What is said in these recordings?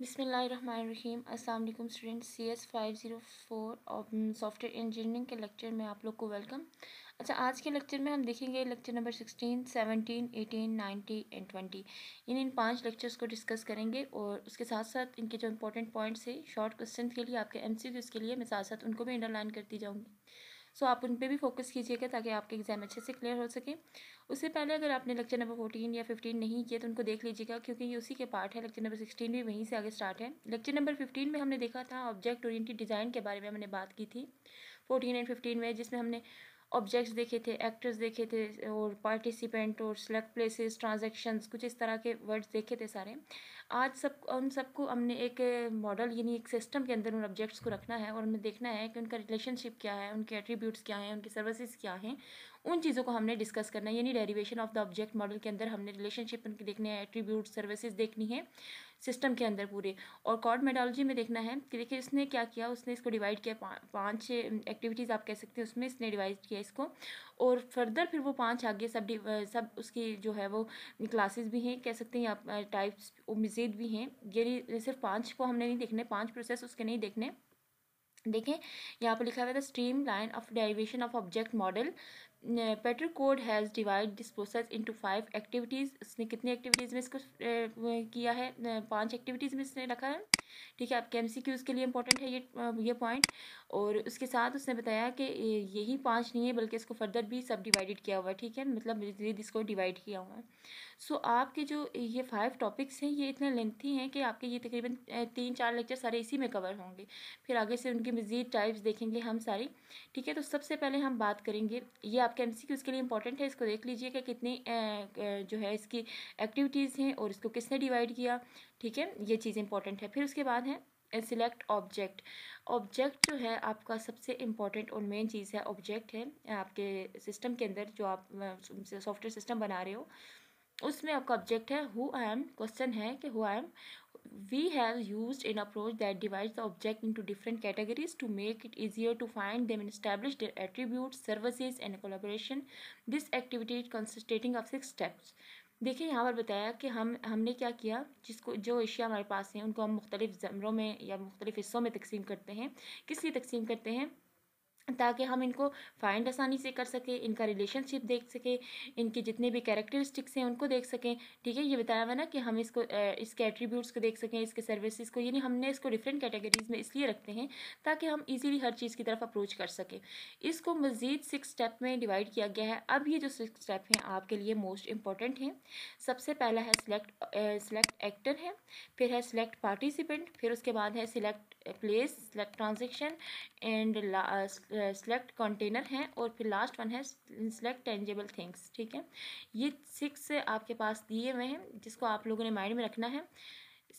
बिसमीम असल student C S five zero four software engineering के लेक्चर में आप लोग को वेलकम अच्छा आज के लेक्चर में हम देखेंगे lecture number sixteen seventeen eighteen ninety and twenty इन इन पांच लेक्चर्स को डिस्कस करेंगे और उसके साथ साथ इनके जो इंपॉर्टेंट पॉइंट्स है शॉर्ट क्वेश्चन के लिए आपके एम सी के लिए मैं साथ साथ उनको भी अंडरलाइन करती जाऊँगी सो आप उन पर भी फोकस कीजिएगा ताकि आपके एग्ज़ाम अच्छे से क्लियर हो सके उससे पहले अगर आपने लेक्चर नंबर फोर्टीन या फिफ्टीन नहीं किया तो उनको देख लीजिएगा क्योंकि ये उसी के पार्ट है लेक्चर नंबर सिक्सटीन भी वहीं से आगे स्टार्ट है लेक्चर नंबर फिफ्टीन में हमने देखा था ऑब्जेक्ट ओरिएंटेड डिज़ाइन के बारे में हमने बात की थी फोर्टीन एंड फिफ्टीन में जिसमें हमने ऑब्जेक्ट्स देखे थे एक्टर्स देखे थे और पार्टिसिपेंट और सेलेक्ट प्लेसेस ट्रांजैक्शंस कुछ इस तरह के वर्ड्स देखे थे सारे आज सब उन सबको हमने एक मॉडल यानी एक सिस्टम के अंदर उन ऑब्जेक्ट्स को रखना है और हमें देखना है कि उनका रिलेशनशिप क्या है उनके एट्रीब्यूट्स क्या हैं उनकी सर्विसेज क्या हैं उन चीज़ों को हमने डिस्कस करना है यानी derivation of the object model के अंदर हमने रिलेशनशिप उनके देखने हैं एट्रीब्यूट सर्विसेज देखनी है सिस्टम के अंदर पूरे और कॉर्ड मेडोलॉजी में देखना है कि देखिए इसने क्या किया उसने इसको डिवाइड किया पाँच एक्टिविटीज़ आप कह सकते हैं उसमें इसने डिवाइड किया इसको और फर्दर फिर वो पांच आगे सब सब उसकी जो है वो क्लासेस भी हैं कह सकते हैं टाइप्स टाइप्स मज़ीद भी हैं ये सिर्फ पांच को हमने नहीं देखने पांच प्रोसेस उसके नहीं देखने देखें यहाँ पर लिखा हुआ था stream line of derivation of object model Peter Coad has divide this process into five activities इसने कितनी एक्टिविटीज़ में इसको किया है पांच एक्टिविटीज़ में इसने रखा है ठीक है आपके एम सी क्यूज़ के लिए इंपॉर्टेंट है ये ये पॉइंट और उसके साथ उसने बताया कि यही पांच नहीं है बल्कि इसको फर्दर भी सब डिवाइडेड किया हुआ है ठीक है मतलब इसको डिवाइड किया हुआ है सो आपके जो ये फाइव टॉपिक्स हैं ये इतने लेंथी हैं कि आपके ये तकरीबन तीन चार लेक्चर सारे इसी में कवर होंगे फिर आगे से उनकी मज़ीद टाइप्स देखेंगे हम सारी ठीक है तो सबसे पहले हम बात करेंगे ये आपके एम उसके लिए इंपॉर्टेंट है इसको देख लीजिए कि कितनी जो है इसकी एक्टिविटीज़ हैं और इसको किसने डिवाइड किया ठीक है ये चीज़ इंपॉर्टेंट है फिर उसके बाद है सिलेक्ट ऑब्जेक्ट ऑब्जेक्ट जो है आपका सबसे इम्पॉर्टेंट और मेन चीज़ है ऑब्जेक्ट है आपके सिस्टम के अंदर जो आप सॉफ्टवेयर सिस्टम बना रहे हो उसमें आपका ऑब्जेक्ट है हु आई एम क्वेश्चन है कि who I am we have used an approach that divides the object into different categories to make it easier to find them and establish their attributes, services and collaboration. This activity consisting of six steps. देखिए यहाँ पर बताया कि हम हमने क्या किया जिसको जो एशिया हमारे पास हैं उनको हम मुख्तलिफ ज़मरों में या मुख्तलिफ हिस्सों में तकसीम करते हैं किस लिए तकसीम करते हैं ताकि हम इनको फाइंड आसानी से कर सकें इनका रिलेशनशिप देख सकें इनके जितने भी कैरेक्टरिस्टिक्स हैं उनको देख सकें ठीक है ये बताया हुआ ना कि हम इसको इसके एट्रीब्यूट्स को देख सकें इसके सर्विसेज को यानी हमने इसको डिफरेंट कैटेगरीज में इसलिए रखते हैं ताकि हम इजीली हर चीज़ की तरफ अप्रोच कर सकें इसको मज़ीद सिक्स स्टेप में डिवाइड किया गया है अब ये जो सिक्स स्टेप हैं आपके लिए मोस्ट इंपॉर्टेंट हैं सबसे पहला है सिलेक्ट सिलेक्ट एक्टर है फिर है सिलेक्ट पार्टिसिपेंट फिर उसके बाद है select place select transaction and select container हैं और फिर लास्ट वन है सेलेक्ट टेंजेबल थिंग्स ठीक है ये सिक्स आपके पास दिए हुए हैं जिसको आप लोगों ने माइंड में रखना है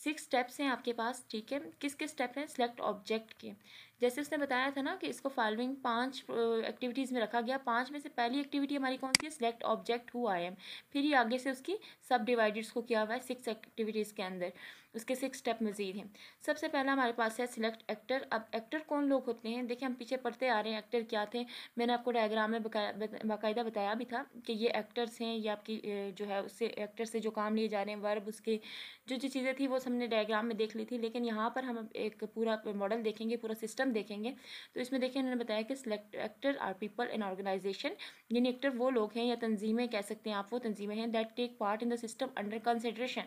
सिक्स स्टेप्स हैं आपके पास ठीक है किस किस स्टेप हैं सिलेक्ट ऑब्जेक्ट के जैसे उसने बताया था ना कि इसको फॉलोइंग पांच एक्टिविटीज़ में रखा गया पांच में से पहली एक्टिविटी हमारी कौन सी है select object who I am फिर ही आगे से उसकी सब डिवाइडेड्स को किया हुआ है सिक्स एक्टिविटीज़ के अंदर उसके सिक्स स्टेप मजीद हैं सबसे पहला हमारे पास है सिलेक्ट एक्टर अब एक्टर कौन लोग होते हैं देखिए हम पीछे पढ़ते आ रहे हैं एक्टर क्या थे मैंने आपको डायग्राम में बाकायदा बताया भी था कि ये एक्टर्स हैं या आपकी जो है उससे एक्टर से जो काम लिए जा रहे हैं वर्ब उसके जो जो चीज़ें थी वो हमने डायग्राम में देख ली थी लेकिन यहाँ पर हम एक पूरा मॉडल देखेंगे पूरा सिस्टम हम देखेंगे तो इसमें देखिए इन्होंने बताया कि select actor are people in organization यानी एक्टर वो लोग हैं या तंजीमें कह सकते हैं आप वो तंजीमें हैं that take part in the system under consideration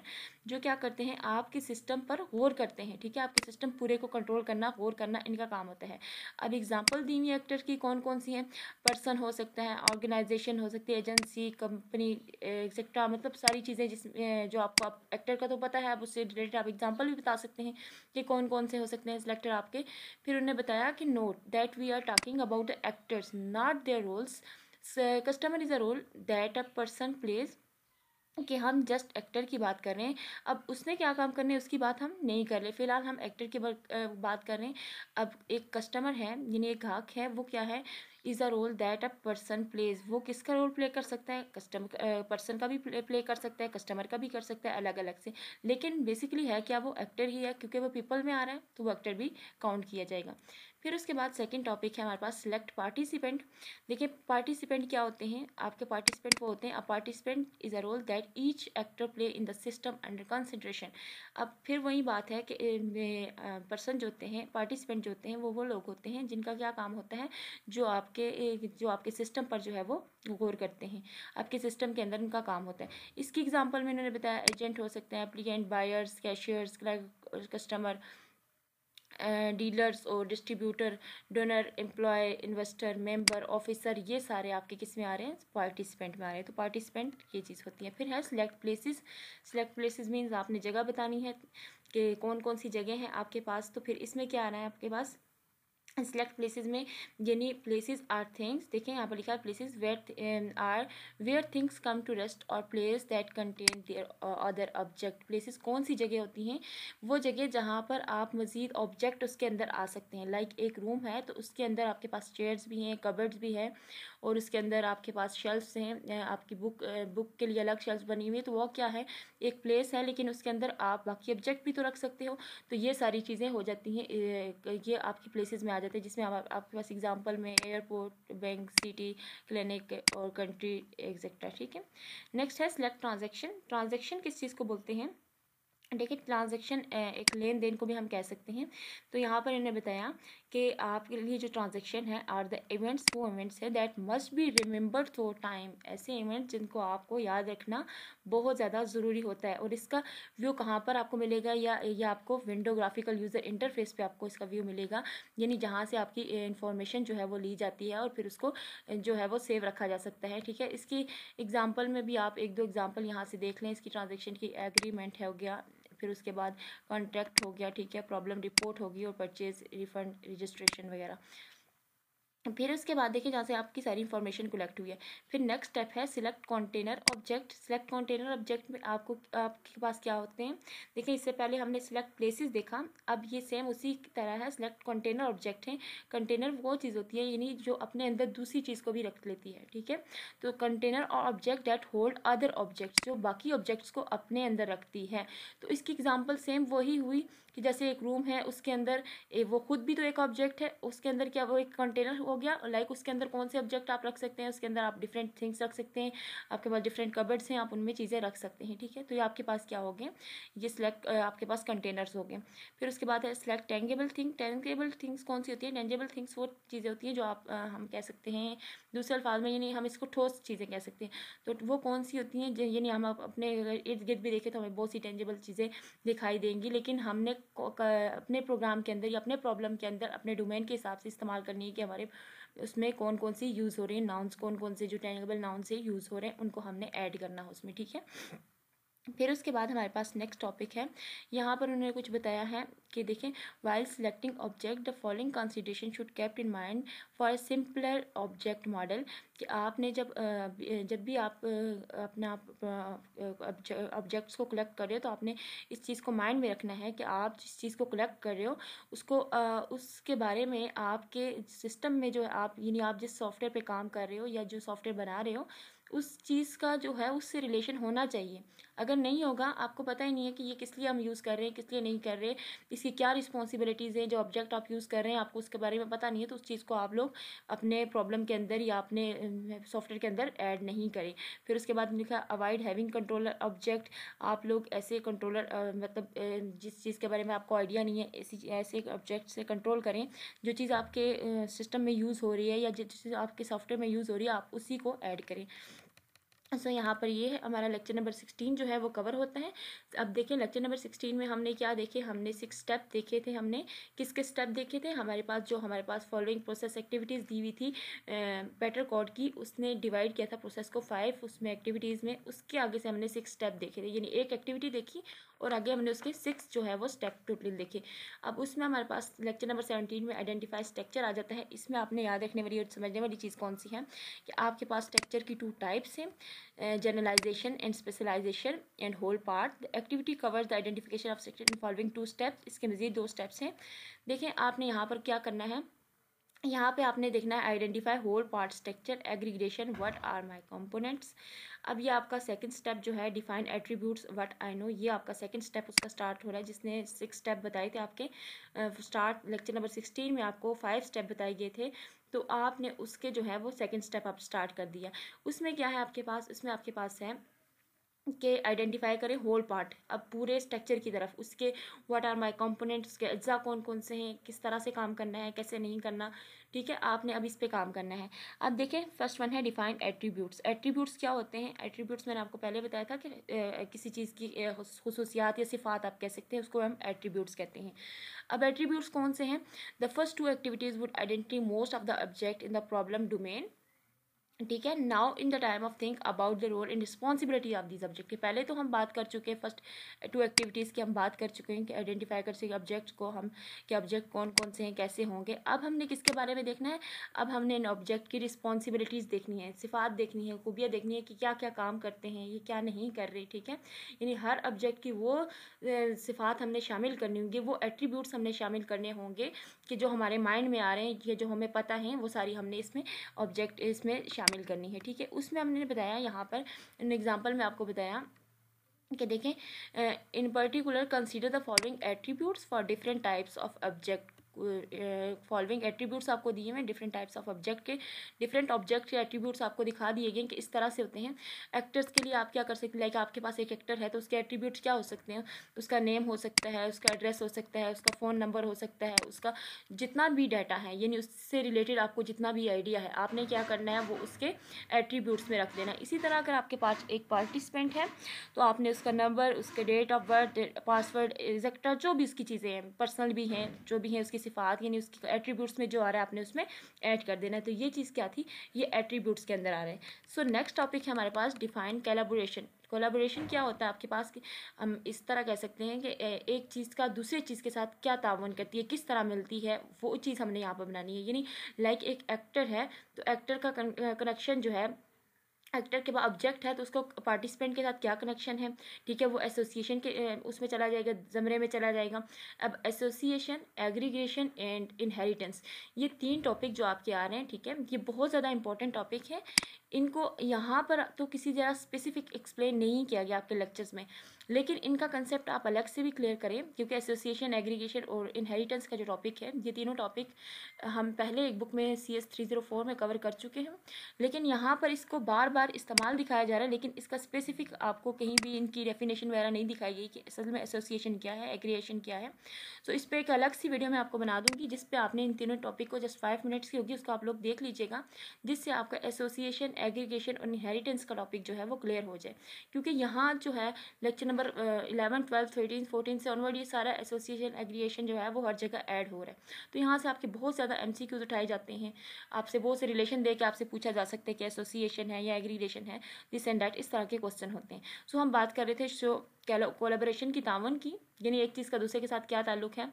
जो क्या करते हैं आपके सिस्टम पर गौर करते हैं ठीक है आपके सिस्टम पूरे को कंट्रोल करना गौर करना इनका काम होता है अब एग्जाम्पल दी हुई एक्टर की कौन कौन सी हैं पर्सन हो सकता है ऑर्गेनाइजेशन हो सकती है एजेंसी कंपनी एक्सेट्रा मतलब सारी चीज़ें जिस eh, जो आपको आप एक्टर का तो पता है आप उससे रिलेटेड आप एग्जाम्पल भी बता सकते हैं कि कौन कौन से हो सकते हैं सिलेक्टर आपके फिर उन्हें बताया कि note that we are talking about the actors not their roles customer is a role that a person plays कि हम जस्ट एक्टर की बात कर रहे हैं अब उसने क्या काम करने उसकी बात हम नहीं कर रहे फिलहाल हम एक्टर की बात कर रहे हैं अब एक कस्टमर है यानी एक ग्राहक है वो क्या है is a role that a person plays वो किसका रोल प्ले कर सकता है कस्टमर पर्सन का भी प्ले कर सकता है कस्टमर का भी कर सकता है अलग अलग से लेकिन बेसिकली है क्या वो एक्टर ही है क्योंकि वो पीपल में आ रहा है तो वो एक्टर भी काउंट किया जाएगा फिर उसके बाद सेकेंड टॉपिक है हमारे पास सिलेक्ट पार्टिसिपेंट देखिए पार्टिसिपेंट क्या होते हैं आपके पार्टिसिपेंट वो होते हैं a participant is a role that each actor play in the system under consideration अब फिर वही बात है कि पर्सन जो होते हैं पार्टिसिपेंट जो होते हैं वो वो लोग होते हैं जिनका क्या काम होता है जो आपके जो आपके सिस्टम पर जो है वो गौर करते हैं आपके सिस्टम के अंदर उनका काम होता है इसकी एग्जाम्पल में इन्होंने बताया एजेंट हो सकते हैं applicant buyers cashiers customer dealers और distributor donor employ investor member officer ये सारे आपके किस में आ रहे हैं पार्टिसिपेंट में आ रहे हैं तो पार्टिसिपेंट ये चीज़ होती है फिर है select places select places means आपने जगह बतानी है कि कौन कौन सी जगह हैं आपके पास तो फिर इसमें क्या आ रहा है आपके पास सेलेक्ट प्लेसेस में यानी प्लेसेस आर थिंग्स देखें यहाँ पर लिखा है places where are where things come to rest और place that contain their other object places कौन सी जगह होती हैं वो जगह जहाँ पर आप मज़ीद ऑब्जेक्ट उसके अंदर आ सकते हैं लाइक like एक रूम है तो उसके अंदर आपके पास चेयर्स भी हैं कबर्ड्स भी हैं और इसके अंदर आपके पास शेल्फ्स हैं आपकी बुक बुक के लिए अलग शेल्फ बनी हुई है तो वो क्या है एक प्लेस है लेकिन उसके अंदर आप बाकी ऑब्जेक्ट भी तो रख सकते हो तो ये सारी चीज़ें हो जाती हैं ये आपकी प्लेसेस में आ जाते हैं जिसमें आप, आपके पास एग्जाम्पल में एयरपोर्ट बैंक सिटी क्लिनिक और कंट्री एग्जेक्ट्रा ठीक है नेक्स्ट है सिलेक्ट ट्रांजेक्शन ट्रांजेक्शन किस चीज़ को बोलते हैं देखिए ट्रांजेक्शन एक लेन देन को भी हम कह सकते हैं तो यहाँ पर इन्हें बताया कि आपके लिए जो ट्रांजेक्शन है आर द इवेंट्स वो इवेंट्स है that must be remember through time ऐसे इवेंट्स जिनको आपको याद रखना बहुत ज़्यादा ज़रूरी होता है और इसका व्यू कहाँ पर आपको मिलेगा या ये आपको विंडोग्राफिकल यूज़र इंटरफेस पे आपको इसका व्यू मिलेगा यानी जहाँ से आपकी इन्फॉर्मेशन जो है वो ली जाती है और फिर उसको जो है वो सेव रखा जा सकता है ठीक है इसकी एग्ज़ाम्पल में भी आप एक दो एग्ज़ाम्पल यहाँ से देख लें इसकी ट्रांजेक्शन की एग्रीमेंट है हो गया फिर उसके बाद कॉन्ट्रैक्ट हो गया ठीक है प्रॉब्लम रिपोर्ट होगी और परचेज़ रिफ़ंड रजिस्ट्रेशन वगैरह फिर उसके बाद देखिए जहाँ से आपकी सारी इन्फॉर्मेशन कलेक्ट हुई है फिर नेक्स्ट स्टेप है select container object select container object में आपको आपके पास क्या होते हैं देखिए इससे पहले हमने सिलेक्ट प्लेसेस देखा अब ये सेम उसी तरह है सिलेक्ट कंटेनर ऑब्जेक्ट हैं कंटेनर वो चीज़ होती है यानी जो अपने अंदर दूसरी चीज़ को भी रख लेती है ठीक है तो कंटेनर और object that hold other objects जो बाकी ऑब्जेक्ट्स को अपने अंदर रखती है तो इसकी एग्जाम्पल सेम वही हुई कि जैसे एक रूम है उसके अंदर वो खुद भी तो एक ऑब्जेक्ट है उसके अंदर क्या वो एक कंटेनर हो गया लाइक उसके अंदर कौन से ऑब्जेक्ट आप रख सकते हैं उसके अंदर आप डिफरेंट थिंग्स रख सकते हैं आपके पास डिफरेंट कबर्ड्स हैं आप उनमें चीज़ें रख सकते हैं ठीक है तो ये आपके पास क्या हो गए ये सिलेक्ट आपके पास कंटेनर्स हो गए फिर उसके बाद है select tangible thing tangible things कौन सी होती है टेंजेबल थिंग्स वो चीज़ें होती हैं जो आप हम कह सकते हैं दूसरे अल्फाज में यानी हम इसको ठोस चीज़ें कह सकते हैं तो वो कौन सी होती हैं यानी हम अपने इर्द गिर्द भी देखें तो हमें बहुत सी टेंजेबल चीज़ें दिखाई देंगी लेकिन हमने अपने प्रोग्राम के अंदर या अपने प्रॉब्लम के अंदर अपने डोमेन के हिसाब से इस्तेमाल करनी है कि हमारे उसमें कौन कौन से यूज़ हो रही हैं नाउन्स कौन कौन से जो टेनिकबल नाउंस है यूज़ हो रहे हैं उनको हमने ऐड करना है उसमें ठीक है फिर उसके बाद हमारे पास नेक्स्ट टॉपिक है यहाँ पर उन्होंने कुछ बताया है कि देखें while selecting object the following consideration should kept in mind for a simpler object model कि आपने जब जब भी आप अपना ऑब्जेक्ट्स को कलेक्ट कर रहे हो तो आपने इस चीज़ को माइंड में रखना है कि आप जिस चीज़ को कलेक्ट कर रहे हो उसको उसके बारे में आपके सिस्टम में जो आप यानी आप जिस सॉफ्टवेयर पर काम कर रहे हो या जो सॉफ्टवेयर बना रहे हो उस चीज़ का जो है उससे रिलेशन होना चाहिए अगर नहीं होगा आपको पता ही नहीं है कि ये किस लिए हम यूज़ कर रहे हैं किस लिए नहीं कर रहे इसकी क्या रिस्पॉन्सिबिलिटीज़ हैं जो ऑब्जेक्ट आप यूज़ कर रहे हैं आपको उसके बारे में पता नहीं है तो उस चीज़ को आप लोग अपने प्रॉब्लम के अंदर या अपने सॉफ्टवेयर के अंदर ऐड नहीं करें फिर उसके बाद लिखा अवॉइड हैविंग कंट्रोलर ऑब्जेक्ट आप लोग ऐसे कंट्रोलर मतलब जिस चीज़ के बारे में आपको आइडिया नहीं है ऐसी ऐसे ऑब्जेक्ट से कंट्रोल करें जो चीज़ आपके सिस्टम में यूज़ हो रही है या जिस चीज़ आपके सॉफ्टवेयर में यूज़ हो रही है आप उसी को ऐड करें सो so, यहाँ पर ये है हमारा लेक्चर नंबर सिक्सटीन जो है वो कवर होता है अब देखें लेक्चर नंबर सिक्सटीन में हमने क्या देखे हमने सिक्स स्टेप देखे थे हमने किस किस स्टेप देखे थे हमारे पास जो हमारे पास फॉलोइंग प्रोसेस एक्टिविटीज़ दी हुई थी बेटर कोड की उसने डिवाइड किया था प्रोसेस को फाइव उसमें एक्टिविटीज़ में उसके आगे से हमने सिक्स स्टेप देखे थे यानी एक एक्टिविटी देखी और आगे हमने उसके सिक्स जो है वो स्टेप टोटल देखे अब उसमें हमारे पास लेक्चर नंबर सेवेंटीन में आइडेंटिफाई स्ट्रक्चर आ जाता है इसमें आपने याद रखने वाली और समझने वाली चीज़ कौन सी है कि आपके पास स्ट्रक्चर की टू टाइप्स हैं generalization and specialization and whole part the activity covers the identification of structure in following two steps इसके मजीद दो स्टेप्स हैं देखें आपने यहाँ पर क्या करना है यहाँ पे आपने देखना है identify whole part structure aggregation what are my components अब ये आपका सेकंड स्टेप जो है define attributes what I know ये आपका सेकंड स्टेप उसका स्टार्ट हो रहा है जिसने सिक्स स्टेप बताए थे आपके स्टार्ट लेक्चर नंबर सिक्सटीन में आपको फाइव स्टेप बताए गए थे तो आपने उसके जो है वो सेकेंड स्टेप आप स्टार्ट कर दिया उसमें क्या है आपके पास उसमें आपके पास है के आइडेंटिफाई करें होल पार्ट अब पूरे स्ट्रक्चर की तरफ उसके व्हाट आर माय कंपोनेंट्स उसके अज्जा कौन कौन से हैं किस तरह से काम करना है कैसे नहीं करना ठीक है आपने अब इस पे काम करना है अब देखें फर्स्ट वन है डिफाइन एट्रीब्यूट्स एट्रीब्यूट्स क्या होते हैं एट्रीब्यूट्स मैंने आपको पहले बताया था कि ए, किसी चीज़ की खसूसियात या सिफात आप कह सकते हैं उसको हम एट्रीब्यूट्स कहते हैं अब एट्रीब्यूट्स कौन से हैं the first two activities would identity most of the object in the problem domain ठीक है now in the time of think about the role and responsibility of this object की पहले तो हम बात कर चुके हैं फर्स्ट टू एक्टिविटीज़ की हम बात कर चुके हैं कि आइडेंटिफाई कर सके ऑब्जेक्ट को हम कि ऑब्जेक्ट कौन कौन से हैं कैसे होंगे अब हमने किसके बारे में देखना है अब हमने इन ऑब्जेक्ट की रिस्पॉन्सिबिलिटीज़ देखनी है सिफात देखनी है खूबियाँ देखनी है कि क्या क्या काम करते हैं ये क्या नहीं कर रहे ठीक है यानी हर ऑब्जेक्ट की वो सिफात हमने शामिल करनी होंगी वो एट्रीब्यूट्स हमने शामिल करने होंगे कि जो हमारे माइंड में आ रहे हैं ये जो हमें पता है वो सारी हमने इसमें ऑब्जेक्ट इसमें शामिल शामिल करनी है ठीक है उसमें हमने बताया यहाँ पर एग्ज़ाम्पल में आपको बताया कि देखें in particular consider the following attributes for different types of object following attributes आपको दिए हुए हैं डिफरेंट टाइप्स ऑफ ऑब्जेक्ट के डिफरेंट ऑब्जेक्ट के एट्रीब्यूट्स आपको दिखा दिए गए कि इस तरह से होते हैं एक्टर्स के लिए आप क्या कर सकते हैं लाइक आपके पास एक एक्टर है तो उसके एट्रीब्यूट्स क्या हो सकते हैं उसका नेम हो सकता है उसका एड्रेस हो सकता है उसका फ़ोन नंबर हो सकता है उसका जितना भी डाटा है यानी उससे रिलेटेड आपको जितना भी आइडिया है आपने क्या करना है वो उसके एट्रीब्यूट्स में रख देना इसी तरह अगर आपके पास एक पार्टिसिपेंट है तो आपने उसका नंबर उसके date of birth password etcetera जो भी उसकी चीज़ें हैं पर्सनल भी हैं जो भी हैं उसकी सिफ़ात यानी उसकी एट्रीब्यूट्स में जो आ रहा है आपने उसमें ऐड कर देना है तो ये चीज़ क्या थी ये एट्रीब्यूट्स के अंदर आ रहे हैं सो नेक्स्ट टॉपिक है हमारे पास डिफाइन कैलाबोरेशन कोलाबोरेशन क्या होता है आपके पास कि हम इस तरह कह सकते हैं कि एक चीज़ का दूसरे चीज़ के साथ क्या ताउन करती है किस तरह मिलती है वो चीज़ हमने यहाँ पर बनानी है यानी लाइक एक एक्टर है तो एक्टर का कनेक्शन जो है एक्टर के बाद ऑब्जेक्ट है तो उसको पार्टिसिपेंट के साथ क्या कनेक्शन है ठीक है वो एसोसिएशन के उसमें चला जाएगा जमरे में चला जाएगा अब एसोसिएशन एग्रीगेशन एंड इनहेरिटेंस ये तीन टॉपिक जो आपके आ रहे हैं ठीक है ये बहुत ज़्यादा इंपॉर्टेंट टॉपिक है इनको यहाँ पर तो किसी जगह स्पेसिफिक एक्सप्लेन नहीं किया गया आपके लेक्चर्स में लेकिन इनका कंसेप्ट आप अलग से भी क्लियर करें क्योंकि एसोसिएशन एग्रीगेशन और इनहेरिटेंस का जो टॉपिक है ये तीनों टॉपिक हम पहले एक बुक में C S three zero four में कवर कर चुके हैं लेकिन यहाँ पर इसको बार बार इस्तेमाल दिखाया जा रहा है लेकिन इसका स्पेसिफिक आपको कहीं भी इनकी डेफिनेशन वगैरह नहीं दिखाई गई कि असल में एसोसिएशन क्या है एग्रीगेशन क्या है सो तो इस पर एक अलग सी वीडियो मैं आपको बना दूँगी जिसपे आपने इन तीनों टॉपिक को जस्ट फाइव मिनट्स की होगी उसको आप लोग देख लीजिएगा जिससे आपका एसोसिएशन एग्रीगेशन और इनहेरिटेंस का टॉपिक जो है वो क्लियर हो जाए क्योंकि यहाँ जो है lecture number eleven twelve thirteen fourteen से ऑनवर्ड ये सारा एसोसिएशन एग्रीगेशन जो है वो हर जगह ऐड हो रहा है तो यहाँ से आपके बहुत ज़्यादा एम उठाए जाते हैं आपसे बहुत से रिलेशन दे के आपसे पूछा जा सकता है कि एसोसिएशन है या एग्रीगेशन है दिस एंड डैट इस तरह के क्वेश्चन होते हैं सो हम बात कर रहे थे शो कोलेबोरेशन की तावन की यानी एक चीज़ का दूसरे के साथ क्या ताल्लुक है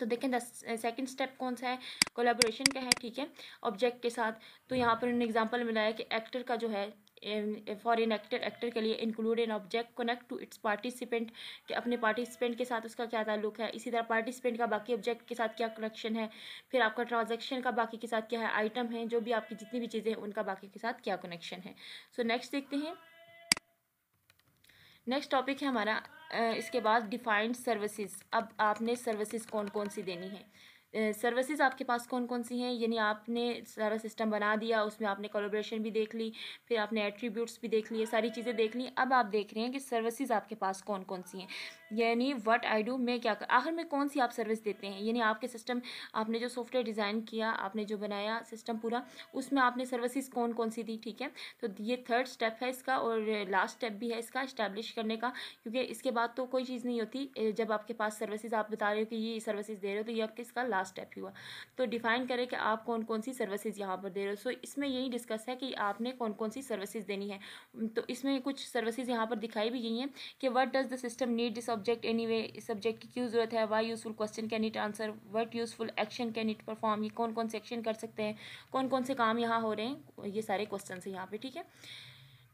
तो देखें दस सेकेंड स्टेप कौन सा है कोलेबोरेशन का है ठीक है ऑब्जेक्ट के साथ तो यहाँ पर उन्होंने एग्जाम्पल मिलाया कि एक्टर का जो है फॉर एक्टर एक्टर के लिए include in object connect to its participant कि अपने पार्टिसिपेंट के साथ उसका क्या ताल्लुक है इसी तरह पार्टिसिपेंट का बाकी ऑब्जेक्ट के साथ क्या कनेक्शन है फिर आपका ट्रांजेक्शन का बाकी के साथ क्या है आइटम है जो भी आपकी जितनी भी चीज़ें हैं उनका बाकी के साथ क्या कनेक्शन है सो so, नेक्स्ट देखते हैं नेक्स्ट टॉपिक है हमारा इसके बाद डिफाइंड सर्विसेज अब आपने सर्विसेज कौन कौन सी देनी है सर्विसेज आपके पास कौन कौन सी हैं यानी आपने सारा सिस्टम बना दिया उसमें आपने कोलोब्रेशन भी देख ली फिर आपने एट्रीब्यूट्स भी देख लिए सारी चीज़ें देख ली अब आप देख रहे हैं कि सर्विसेज आपके पास कौन कौन सी हैं यानी व्हाट आई डू मैं क्या कर आखिर में कौन सी आप सर्विस देते हैं यानी आपके सिस्टम आपने जो सॉफ्टवेयर डिज़ाइन किया आपने जो बनाया सिस्टम पूरा उसमें आपने सर्विसज़ कौन कौन सी दी ठीक है तो ये थर्ड स्टेप है इसका और लास्ट स्टेप भी है इसका इस्टेब्लिश करने का क्योंकि इसके बाद तो कोई चीज़ नहीं होती जब आपके पास सर्विसज़ आप बता रहे हो कि ये सर्विसज़ दे रहे हो तो ये आपके इसका लास्ट स्टेप हुआ तो डिफाइन करें कि आप कौन कौन सी सर्विसेज यहाँ पर दे रहे हो सो इसमें यही डिस्कस है कि आपने कौन कौन सी सर्विसेज देनी है तो इसमें कुछ सर्विसेज यहाँ पर दिखाई भी गई हैं कि what does the system need this subject anyway इस सब्जेक्ट की क्यों ज़रूरत है why useful question can it answer what useful action can it perform ये कौन कौन से एक्शन कर सकते हैं कौन कौन से काम यहाँ हो रहे हैं ये सारे क्वेश्चन हैं यहाँ पर ठीक है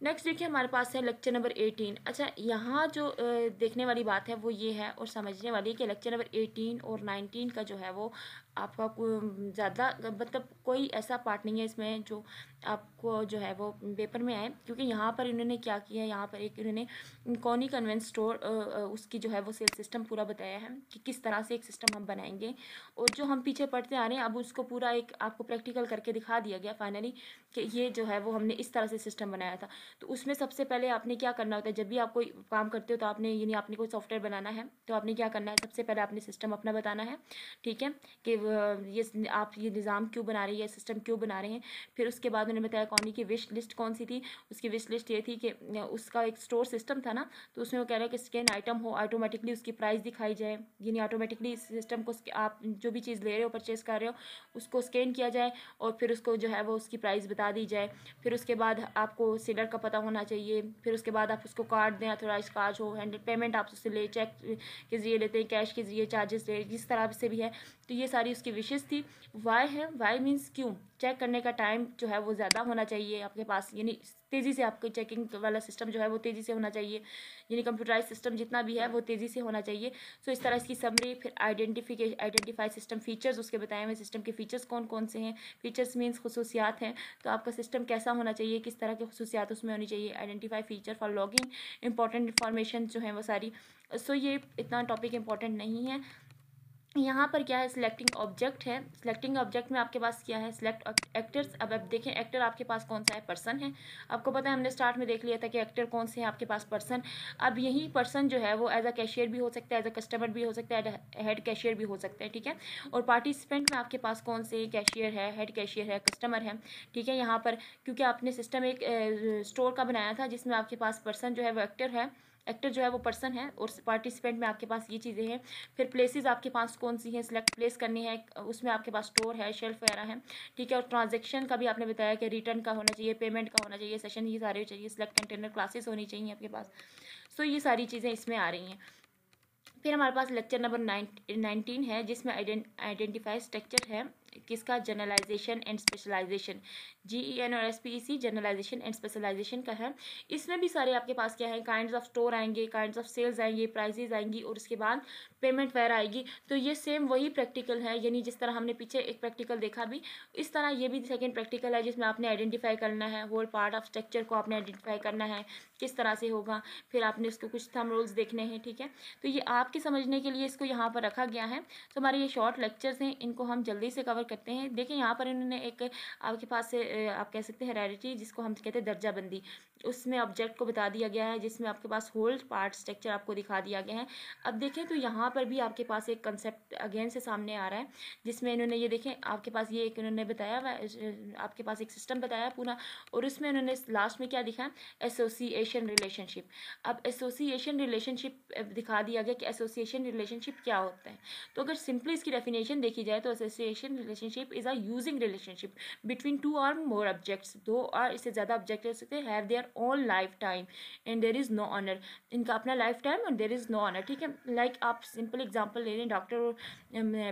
नेक्स्ट देखिए हमारे पास है लेक्चर नंबर एटीन अच्छा यहाँ जो देखने वाली बात है वो ये है और समझने वाली है कि लेक्चर नंबर एटीन और नाइनटीन का जो है वो आपका ज़्यादा मतलब कोई ऐसा पार्ट नहीं है इसमें जो आपको जो है वो पेपर में आए क्योंकि यहाँ पर इन्होंने क्या किया है यहाँ पर एक इन्होंने कौनी कन्वेंस स्टोर उसकी जो है वो सेल सिस्टम पूरा बताया है कि किस तरह से एक सिस्टम हम बनाएंगे और जो हम पीछे पढ़ते आ रहे हैं अब उसको पूरा एक आपको प्रैक्टिकल करके दिखा दिया गया फाइनली कि ये जो है वो हमने इस तरह से सिस्टम बनाया था तो उसमें सबसे पहले आपने क्या करना होता है जब भी आप कोई काम करते हो तो आपने यानी आपने कोई सॉफ्टवेयर बनाना है तो आपने क्या करना है सबसे पहले आपने सिस्टम अपना बताना है ठीक है कि ये आप ये निज़ाम क्यों बना रहे हैं ये सिस्टम क्यों बना रहे हैं फिर उसके बाद उन्होंने बताया कॉनी की विश लिस्ट कौन सी थी उसकी विश लिस्ट ये थी कि उसका एक स्टोर सिस्टम था ना तो उसमें वो कह रहा है कि स्कैन आइटम हो ऑटोमेटिकली उसकी प्राइस दिखाई जाए यानी ऑटोमेटिकली सिस्टम को आप जो भी चीज़ ले रहे हो परचेज़ कर रहे हो उसको स्कैन किया जाए और फिर उसको जो है वो उसकी प्राइस बता दी जाए फिर उसके बाद आपको सेलर का पता होना चाहिए फिर उसके बाद आप उसको कार्ड दें अथोराइज कार्ड हो हैंड पेमेंट आप उससे ले चेक के ज़रिए लेते हैं कैश के ज़रिए चार्जेस ले जिस तरह से भी है तो ये सारी उसकी विशेष थी वाई है वाई मीन्स क्यों चेक करने का टाइम जो है वो ज़्यादा होना चाहिए आपके पास यानी तेज़ी से आपके चेकिंग वाला सिस्टम जो है वो तेज़ी से होना चाहिए यानी कंप्यूटराइज सिस्टम जितना भी है वो तेज़ी से होना चाहिए सो इस तरह इसकी समरी फिर आइडेंटिफिकेश आइडेंटिफाई सिस्टम फीचर्स उसके बताए हुए सिस्टम के फीचर्स कौन कौन से हैं फीचर्स मीन्स खसूसियात हैं तो आपका सिस्टम कैसा होना चाहिए किस तरह की खसूसियात उसमें होनी चाहिए identify feature for logging important information जो है वो सारी सो so, ये इतना टॉपिक इंपॉर्टेंट नहीं है यहाँ पर क्या है सिलेक्टिंग ऑब्जेक्ट है सिलेक्टिंग ऑब्जेक्ट में आपके पास क्या है सिलेक्ट एक्टर्स अब आप देखें एक्टर आपके पास कौन सा है पर्सन है आपको पता है हमने स्टार्ट में देख लिया था कि एक्टर कौन से हैं आपके पास पर्सन अब यही पर्सन जो है वो एज अ कैशियर भी हो सकता है एज अ कस्टमर भी हो सकता है हेड कैशियर भी हो सकता है ठीक है और पार्टिसिपेंट में आपके पास कौन से कैशियर है हेड कैशियर है कस्टमर है ठीक है यहाँ पर क्योंकि आपने सिस्टम एक स्टोर का बनाया था जिसमें आपके पास पर्सन जो है वो एक्टर है एक्टर जो है वो पर्सन है और पार्टिसिपेंट में आपके पास ये चीज़ें हैं फिर प्लेसेस आपके पास कौन सी हैं सिलेक्ट प्लेस करनी है उसमें आपके पास स्टोर है शेल्फ वगैरह है ठीक है और ट्रांजेक्शन का भी आपने बताया कि रिटर्न का होना चाहिए पेमेंट का होना चाहिए सेशन ये सारे चाहिए सिलेक्ट कंटेनर क्लासेस होनी चाहिए आपके पास सो ये सारी चीज़ें इसमें आ रही हैं फिर हमारे पास लेक्चर नंबर नाइन नाइनटीन है जिसमें आइडेंटिफाई स्ट्रक्चर है किसका generalization and specialization G E N और S P E C generalization and specialization का है इसमें भी सारे आपके पास क्या है काइंड ऑफ स्टोर आएंगे काइंड ऑफ सेल्स आएंगे प्राइजेज आएंगी और उसके बाद पेमेंट वगैरह आएगी तो ये सेम वही प्रैक्टिकल है यानी जिस तरह हमने पीछे एक प्रैक्टिकल देखा भी इस तरह ये भी सेकेंड प्रैक्टिकल है जिसमें आपने आइडेंटिफाई करना है होल पार्ट ऑफ स्ट्रक्चर को आपने आइडेंटिफाई करना है किस तरह से होगा फिर आपने उसको कुछ थम रोल्स देखने हैं ठीक है तो ये आपके समझने के लिए इसको यहाँ पर रखा गया है तो हमारे ये शॉर्ट लेक्चर्स हैं इनको हम जल्दी से कवर करते हैं देखें यहाँ पर इन्होंने एक आपके पास आप कह सकते हैं हेराडिटी जिसको हम कहते हैं दर्जाबंदी उसमें ऑब्जेक्ट को बता दिया गया है जिसमें आपके पास होल पार्ट स्ट्रक्चर आपको दिखा दिया गया है अब देखें तो यहाँ पर भी आपके पास एक कंसेप्ट अगेन से सामने आ रहा है जिसमें इन्होंने ये देखें आपके पास ये एक इन्होंने बताया आपके पास एक सिस्टम बताया पूरा और उसमें इन्होंने लास्ट में क्या दिखा एसोसिएशन रिलेशनशिप अब एसोसिएशन रिलेशनशिप दिखा दिया गया कि एसोसिएशन रिलेशनशिप क्या होता है तो अगर सिंपली इसकी डेफिनेशन देखी जाए तो association relationship is a using relationship between two और मोर ऑब्जेक्ट्स दो और इससे ज़्यादा ऑब्जेक्ट हो सकते हैं have their all life time and there is no owner इनका अपना लाइफ टाइम और देर इज़ नो ऑनर ठीक है लाइक आप सिंपल एग्जांपल ले लें डॉक्टर और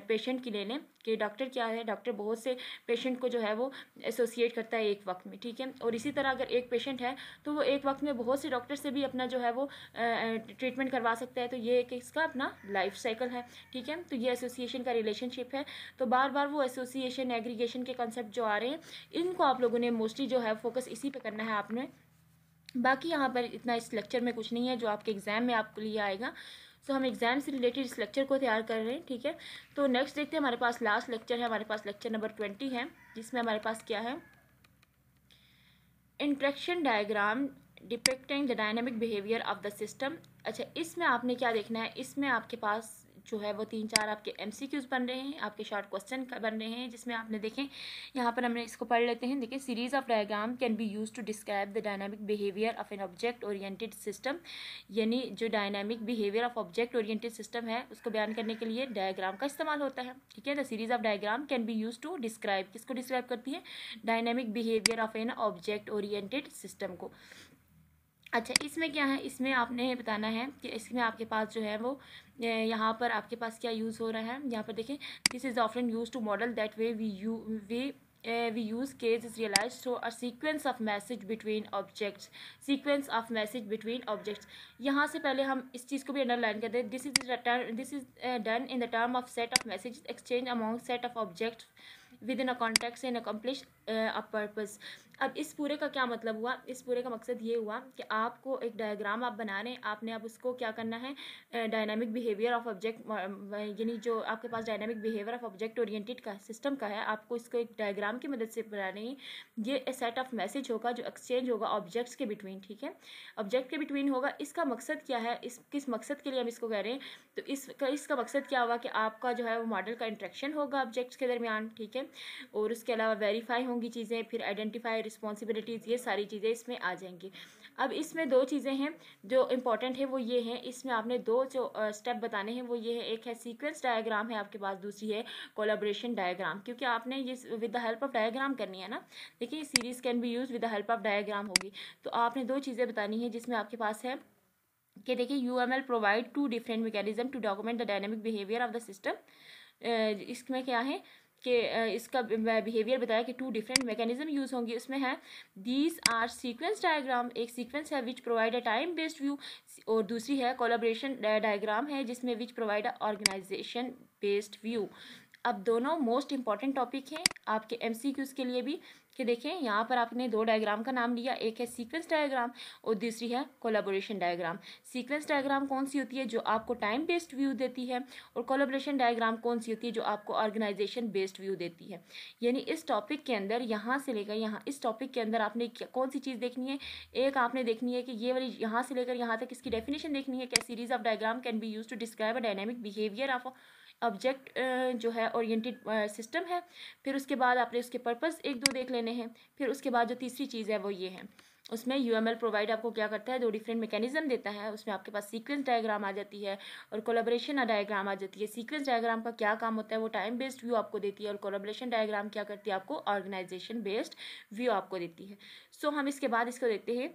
पेशेंट की ले लें कि डॉक्टर क्या है डॉक्टर बहुत से पेशेंट को जो है वो एसोसिएट करता है एक वक्त में ठीक है और इसी तरह अगर एक पेशेंट है तो वो एक वक्त में बहुत से डॉक्टर से भी अपना जो है वो ट्रीटमेंट करवा सकता है तो ये एक इसका अपना लाइफ साइकिल है ठीक है तो ये एसोसिएशन का रिलेशनशिप है तो बार बार वो एसोसिएशन एग्रीगेशन के कॉन्सेप्ट जो आ रहे हैं इनको आप लोगों ने मोस्टली जो है फोकस इसी पर करना है आपने बाकी यहाँ पर इतना इस लेक्चर में कुछ नहीं है जो आपके एग्ज़ाम में आपके लिए आएगा सो so, हम एग्ज़ाम से रिलेटेड इस लेक्चर को तैयार कर रहे हैं ठीक है तो नेक्स्ट देखते हैं हमारे पास लास्ट लेक्चर है हमारे पास लेक्चर नंबर ट्वेंटी है जिसमें हमारे पास क्या है interaction diagram depicting the dynamic behaviour of the system अच्छा इसमें आपने क्या देखना है इसमें आपके पास जो है वो तीन चार आपके एम बन रहे हैं आपके शॉर्ट क्वेश्चन बन रहे हैं जिसमें आपने देखें यहाँ पर हमने इसको पढ़ लेते हैं देखिए series of diagram can be use to describe the dynamic behaviour of an object oriented system यानी जो dynamic behaviour of object oriented system है उसको बयान करने के लिए डायग्राम का इस्तेमाल होता है ठीक है the series of diagram can be use to describe किसको डिस्क्राइब करती है dynamic behaviour of an object oriented system को अच्छा इसमें क्या है इसमें आपने बताना है कि इसमें आपके पास जो है वो यहाँ पर आपके पास क्या यूज़ हो रहा है यहाँ पर देखें this is often use to model that way we you way we use case is realize through a sequence of message between objects sequence of message between objects यहाँ से पहले हम इस चीज़ को भी अंडरलाइन करते हैं this is this is done in the term of set of message exchange among set of objects within a context in accomplish a purpose अब इस पूरे का क्या मतलब हुआ इस पूरे का मकसद ये हुआ कि आपको एक डायग्राम आप बना रहे हैं आपने अब उसको क्या करना है डायनामिक बिहेवियर ऑफ ऑब्जेक्ट यानी जो आपके पास dynamic behaviour of object oriented का सिस्टम का है आपको इसको एक डायग्राम की मदद से बनानी है ये सेट ऑफ मैसेज होगा जो एक्सचेंज होगा ऑब्जेक्ट्स के बिटवीन ठीक है ऑब्जेक्ट के बिटवीन होगा इसका मकसद क्या है इस किस मकसद के लिए हम इसको कह रहे हैं तो इसका इसका मकसद क्या हुआ कि आपका जो है वो मॉडल का इंट्रैक्शन होगा ऑब्जेक्ट्स के दरमियान ठीक है और उसके अलावा वेरीफाई होंगी चीज़ें फिर आइडेंटिफाई रिस्पॉन्सिबिलिटीज़ ये सारी चीज़ें इसमें आ जाएंगी अब इसमें दो चीज़ें हैं जो इम्पॉर्टेंट है वो ये हैं इसमें आपने दो जो स्टेप बताने हैं वो ये है एक है सीक्वेंस डायग्राम है आपके पास दूसरी है कोलाब्रेशन डायग्राम क्योंकि आपने ये with the help of diagram करनी है ना देखिए series can be use with the help of diagram होगी तो आपने दो चीज़ें बतानी है जिसमें आपके पास है कि देखिए U M L provide two different mechanism to document the dynamic behaviour of the system इसमें क्या है के इसका बिहेवियर बताया कि टू डिफरेंट मैकेनिज्म यूज़ होंगी उसमें है दीज आर सीक्वेंस डायग्राम एक सीक्वेंस है which provide a time based view और दूसरी है कोलाब्रेशन डायग्राम है जिसमें which provide a organization based view अब दोनों मोस्ट इंपॉर्टेंट टॉपिक हैं आपके एम के लिए भी कि देखें यहाँ पर आपने दो डायग्राम का नाम लिया एक है सीक्वेंस डायग्राम और दूसरी है कोलाबोरेशन डायग्राम सीक्वेंस डायग्राम कौन सी होती है जो आपको टाइम बेस्ड व्यू देती है और कोलाबोरेशन डायग्राम कौन सी होती है जो आपको ऑर्गेनाइजेशन बेस्ड व्यू देती है यानी इस टॉपिक के अंदर यहाँ से लेकर यहाँ इस टॉपिक के अंदर आपने कौन सी चीज़ देखनी है एक आपने देखनी है कि ये वाली यहाँ से लेकर यहाँ तक इसकी डेफिनेशन देखनी है क्या series of diagram can be use to describe a dynamic behaviour of object जो है ओरिएंटेड सिस्टम है फिर उसके बाद आपने उसके पर्पज़ एक दो देख लेने हैं फिर उसके बाद जो तीसरी चीज़ है वो ये है उसमें यू एम एल प्रोवाइड आपको क्या करता है दो डिफरेंट मैकेनिज्म देता है उसमें आपके पास सीक्वेंस डायग्राम आ जाती है और कोलाब्रेशन डायग्राम आ जाती है सीक्वेंस डायग्राम का क्या काम होता है वो टाइम बेस्ड व्यू आपको देती है और कोलाब्रेशन डायग्राम क्या करती है आपको ऑर्गेनाइजेशन बेस्ड व्यू आपको देती है सो so, हम इसके बाद इसको देखते हैं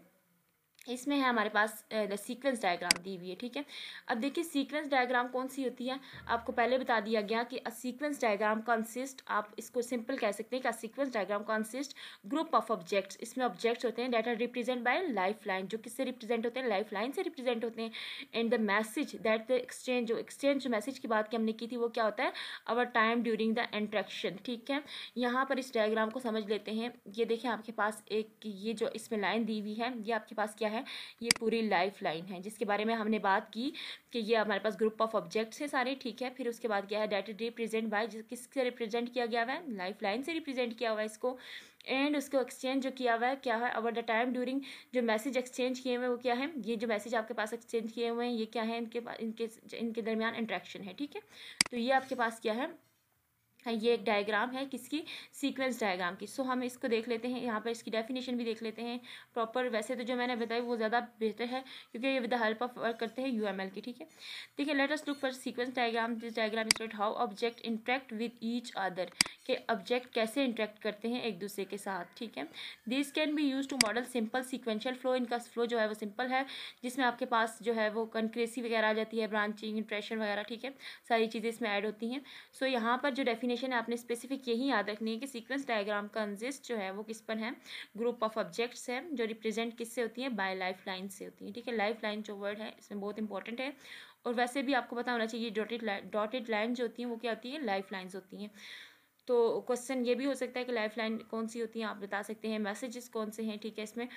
इसमें है हमारे पास सीक्वेंस डायग्राम दी हुई है ठीक है अब देखिए सीक्वेंस डायग्राम कौन सी होती है आपको पहले बता दिया गया कि अ सीक्वेंस डायग्राम कंसिस्ट आप इसको सिंपल कह सकते हैं कि a sequence diagram consist group of objects इसमें ऑब्जेक्ट्स होते हैं that are represent by life line जो किससे रिप्रेजेंट होते हैं लाइफ लाइन से रिप्रेजेंट होते हैं and the message that the exchange जो एक्सचेंज जो मैसेज की बात की हमने की थी वो क्या होता है over time during the interaction ठीक है यहाँ पर इस डायग्राम को समझ लेते हैं ये देखें आपके पास एक ये जो इसमें लाइन दी हुई है ये आपके पास क्या है है ये पूरी लाइफ लाइन है जिसके बारे में हमने बात की कि ये हमारे पास ग्रुप ऑफ ऑब्जेक्ट्स हैं सारे ठीक है फिर उसके बाद क्या है डेट रिप्रेजेंट बाय किससे रिप्रेजेंट किया गया हुआ है लाइफ लाइन से रिप्रेजेंट किया हुआ है इसको एंड उसको एक्सचेंज जो किया हुआ है क्या है ओवर द टाइम ड्यूरिंग जो मैसेज एक्सचेंज किए हुए हैं वो क्या है ये जो मैसेज आपके पास एक्सचेंज किए हुए हैं ये क्या है इनके इनके इनके दरमियान इंट्रैक्शन है ठीक है तो ये आपके पास क्या है हाँ, ये एक डायग्राम है किसकी सीक्वेंस डायग्राम की सो हम इसको देख लेते हैं यहाँ पर इसकी डेफिनेशन भी देख लेते हैं प्रॉपर वैसे तो जो मैंने बताई वो ज़्यादा बेहतर है क्योंकि ये विद हेल्प ऑफ वर्क करते हैं यू की ठीक है देखिए let's look for sequence diagram this diagram is how object interact with each other के ऑब्जेक्ट कैसे इंट्रैक्ट करते हैं एक दूसरे के साथ ठीक है this can be use to model simple sequential flow इनका फ्लो जो है वो सिंपल है जिसमें आपके पास जो है वो कंक्रेसी वगैरह आ जाती है ब्रांचिंग इंट्रेशन वगैरह ठीक है सारी चीज़ें इसमें ऐड होती हैं सो so, यहाँ पर जो डेफिनेशन डेफिनेशन है आपने स्पेसिफिक यही याद रखनी है कि सीक्वेंस डायग्राम का कंजिस्ट जो है वो किस पर है ग्रुप ऑफ ऑब्जेक्ट्स है जो रिप्रेजेंट किससे होती है बाय लाइफ लाइन से होती है ठीक है लाइफ लाइन जो वर्ड है इसमें बहुत इंपॉर्टेंट है और वैसे भी आपको पता होना चाहिए डॉटेड डॉटेड लाइन जो होती हैं वो क्या होती है लाइफ लाइन्स होती हैं तो क्वेश्चन ये भी हो सकता है कि लाइफ लाइन कौन सी होती हैं आप बता सकते हैं मैसेजेस कौन से हैं ठीक है इसमें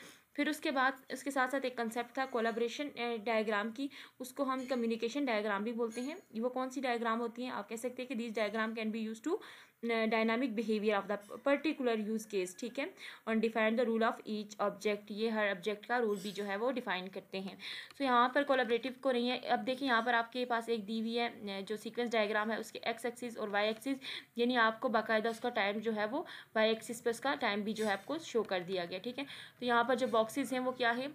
फिर उसके बाद उसके साथ साथ एक कंसेप्ट था कोलाब्रेशन डायग्राम की उसको हम कम्युनिकेशन डायग्राम भी बोलते हैं वो कौन सी डायग्राम होती हैं आप कह सकते हैं कि this diagram can be use to dynamic behaviour of the particular use case ठीक है और define the rule of each object ये हर ऑब्जेक्ट का रूल भी जो है वो डिफाइन करते हैं सो so, यहाँ पर कोलाबरेटिव को नहीं है अब देखिए यहाँ पर आपके पास एक दी हुई है जो सीक्वेंस डायग्राम है उसके एक्स एक्सिस और वाई एक्सिस यानी आपको बाकायदा उसका टाइम जो है वो वाई एक्सिस पर उसका टाइम भी जो है आपको शो कर दिया गया ठीक है तो यहाँ पर जो बॉक्स बॉक्सेस हैं वो क्या है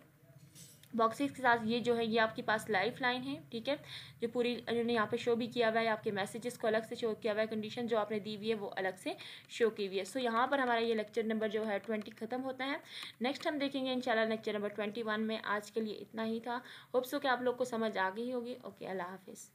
बॉक्सेस के साथ ये जो है ये आपके पास लाइफ लाइन है ठीक है जो पूरी इन्होंने यहाँ पे शो भी किया हुआ है आपके मैसेजेस को अलग से शो किया हुआ है कंडीशन जो आपने दी हुई है वो अलग से शो की हुई है सो यहाँ पर हमारा ये लेक्चर नंबर जो है ट्वेंटी खत्म होता है नेक्स्ट हम देखेंगे इंशाल्लाह लेक्चर नंबर ट्वेंटी वन में आज के लिए इतना ही था होप्स हो कि आप लोग को समझ आ गई होगी ओके अल्लाह हाफिज़